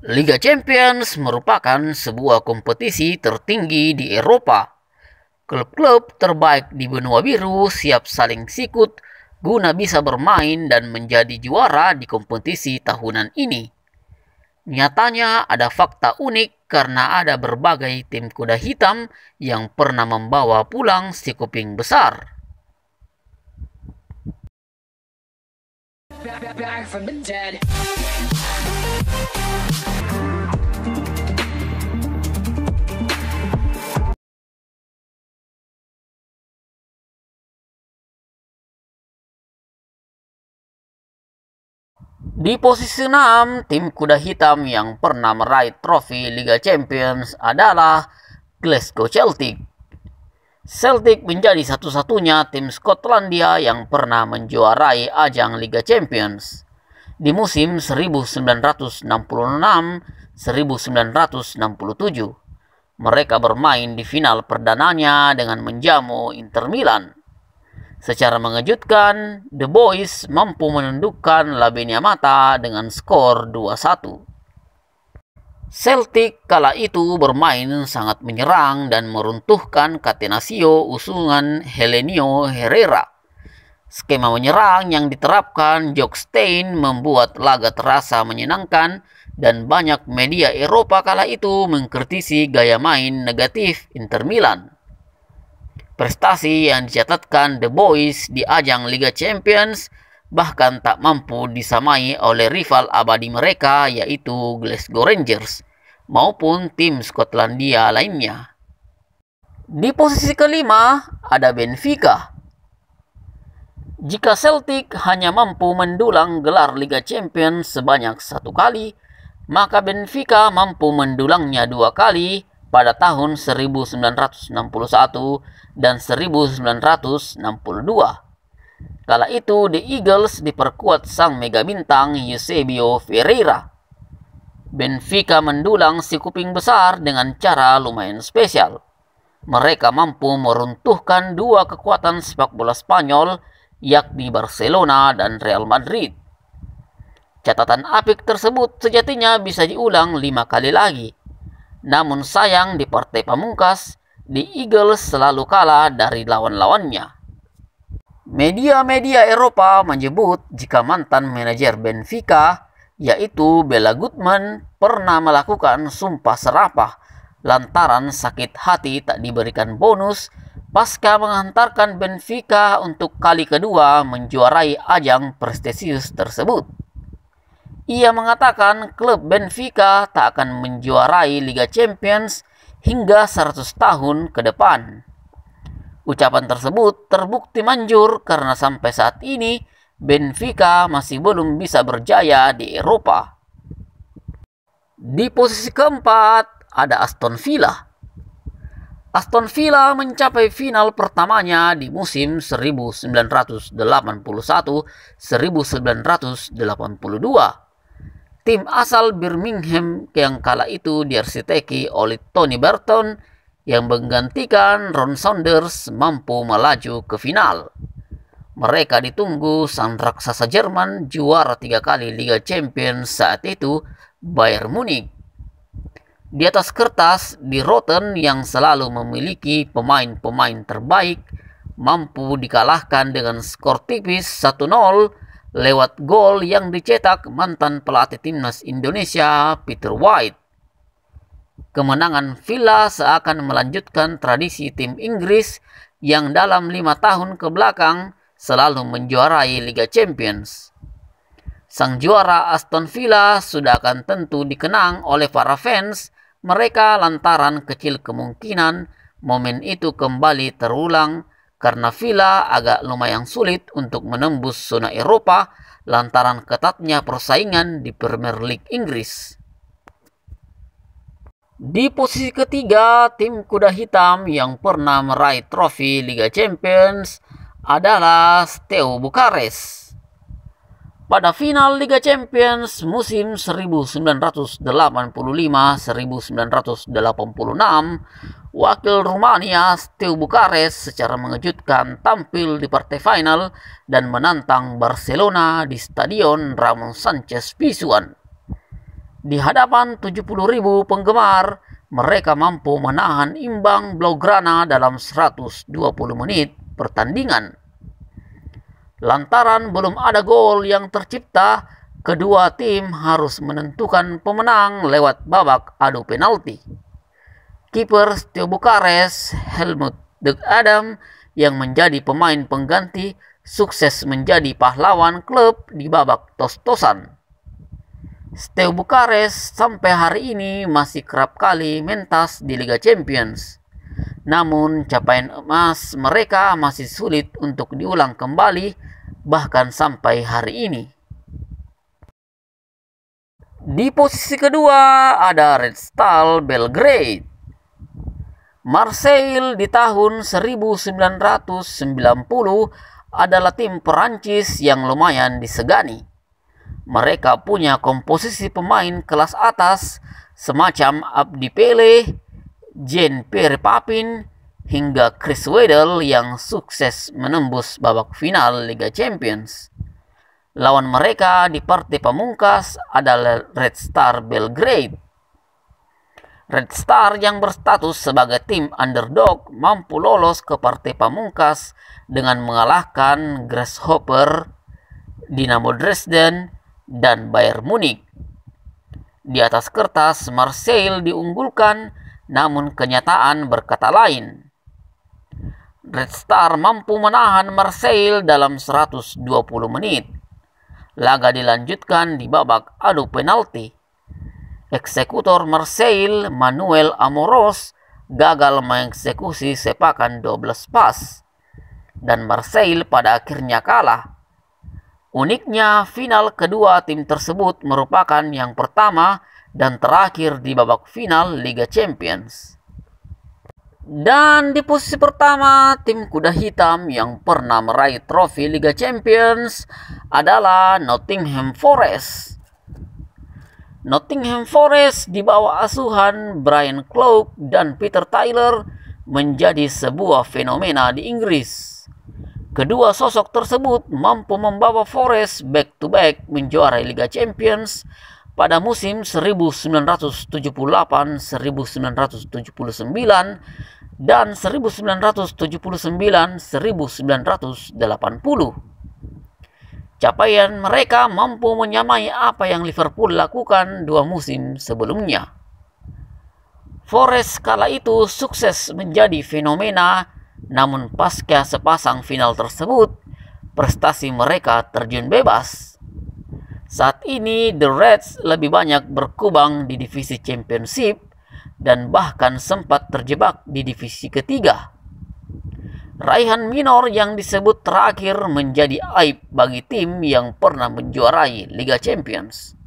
Liga Champions merupakan sebuah kompetisi tertinggi di Eropa. Klub-klub terbaik di benua biru siap saling sikut guna bisa bermain dan menjadi juara di kompetisi tahunan ini. Nyatanya ada fakta unik karena ada berbagai tim kuda hitam yang pernah membawa pulang si kuping besar. Back from the dead. Di posisi 6, tim kuda hitam yang pernah meraih trofi Liga Champions adalah Glasgow Celtic. Celtic menjadi satu-satunya tim Skotlandia yang pernah menjuarai ajang Liga Champions di musim 1966-1967. Mereka bermain di final perdananya dengan menjamu Inter Milan. Secara mengejutkan, The Boys mampu menundukkan Labinia Mata dengan skor 2-1. Celtic kala itu bermain sangat menyerang dan meruntuhkan Catenaccio usungan Helenio Herrera Skema menyerang yang diterapkan Jock Stein membuat laga terasa menyenangkan dan banyak media Eropa kala itu mengkritisi gaya main negatif Inter Milan. Prestasi yang dicatatkan The Boys di ajang Liga Champions bahkan tak mampu disamai oleh rival abadi mereka yaitu Glasgow Rangers maupun tim Skotlandia lainnya. Di posisi kelima ada Benfica jika Celtic hanya mampu mendulang gelar Liga Champions sebanyak satu kali, maka Benfica mampu mendulangnya dua kali pada tahun 1961 dan 1962. Kala itu, The Eagles diperkuat sang mega bintang Eusebio Ferreira. Benfica mendulang si kuping besar dengan cara lumayan spesial. Mereka mampu meruntuhkan dua kekuatan sepak bola Spanyol yakni Barcelona dan Real Madrid. Catatan apik tersebut sejatinya bisa diulang lima kali lagi. Namun sayang di partai pamungkas, di Eagles selalu kalah dari lawan-lawannya. Media-media Eropa menyebut jika mantan manajer Benfica, yaitu Bella Goodman, pernah melakukan sumpah serapah lantaran sakit hati tak diberikan bonus pasca mengantarkan Benfica untuk kali kedua menjuarai ajang prestisius tersebut. Ia mengatakan klub Benfica tak akan menjuarai Liga Champions hingga 100 tahun ke depan. Ucapan tersebut terbukti manjur karena sampai saat ini Benfica masih belum bisa berjaya di Eropa. Di posisi keempat ada Aston Villa Aston Villa mencapai final pertamanya di musim 1981-1982. Tim asal Birmingham yang kala itu diarsiteki oleh Tony Burton yang menggantikan Ron Saunders mampu melaju ke final. Mereka ditunggu sang raksasa Jerman juara tiga kali Liga Champions saat itu Bayern Munich di atas kertas di Rotten yang selalu memiliki pemain-pemain terbaik mampu dikalahkan dengan skor tipis 1-0 lewat gol yang dicetak mantan pelatih timnas Indonesia Peter White. Kemenangan Villa seakan melanjutkan tradisi tim Inggris yang dalam lima tahun ke belakang selalu menjuarai Liga Champions. Sang juara Aston Villa sudah akan tentu dikenang oleh para fans mereka lantaran kecil kemungkinan momen itu kembali terulang karena Villa agak lumayan sulit untuk menembus zona Eropa lantaran ketatnya persaingan di Premier League Inggris. Di posisi ketiga, tim kuda hitam yang pernah meraih trofi Liga Champions adalah Steaua Bukares pada final Liga Champions musim 1985-1986 wakil Rumania Steaua Bukares secara mengejutkan tampil di partai final dan menantang Barcelona di Stadion Ramon Sanchez Pizjuan. Di hadapan 70.000 penggemar, mereka mampu menahan imbang Blaugrana dalam 120 menit pertandingan. Lantaran belum ada gol yang tercipta, kedua tim harus menentukan pemenang lewat babak adu penalti. Kiper Stio Bukares, Helmut de Adam yang menjadi pemain pengganti sukses menjadi pahlawan klub di babak tos-tosan. Steu Bukares sampai hari ini masih kerap kali mentas di Liga Champions. Namun capaian emas mereka masih sulit untuk diulang kembali bahkan sampai hari ini. Di posisi kedua ada Red Star Belgrade. Marseille di tahun 1990 adalah tim Perancis yang lumayan disegani. Mereka punya komposisi pemain kelas atas semacam Abdi Pele, Jean-Pierre Papin, hingga Chris Waddle yang sukses menembus babak final Liga Champions. Lawan mereka di partai pamungkas adalah Red Star Belgrade. Red Star yang berstatus sebagai tim underdog mampu lolos ke partai pamungkas dengan mengalahkan Grasshopper, Dinamo Dresden, dan Bayern Munich. Di atas kertas, Marseille diunggulkan, namun kenyataan berkata lain. Red Star mampu menahan Marseille dalam 120 menit. Laga dilanjutkan di babak adu penalti. Eksekutor Marseille Manuel Amoros gagal mengeksekusi sepakan 12 pas dan Marseille pada akhirnya kalah. Uniknya, final kedua tim tersebut merupakan yang pertama dan terakhir di babak final Liga Champions. Dan di posisi pertama, tim kuda hitam yang pernah meraih trofi Liga Champions adalah Nottingham Forest. Nottingham Forest di bawah asuhan Brian Clough dan Peter Tyler menjadi sebuah fenomena di Inggris. Kedua sosok tersebut mampu membawa Forest back-to-back menjuarai Liga Champions pada musim 1978-1979 dan 1979-1980. Capaian mereka mampu menyamai apa yang Liverpool lakukan dua musim sebelumnya. Forest kala itu sukses menjadi fenomena, namun pasca sepasang final tersebut, prestasi mereka terjun bebas. Saat ini, The Reds lebih banyak berkubang di divisi championship dan bahkan sempat terjebak di divisi ketiga. Raihan minor yang disebut terakhir menjadi aib bagi tim yang pernah menjuarai Liga Champions.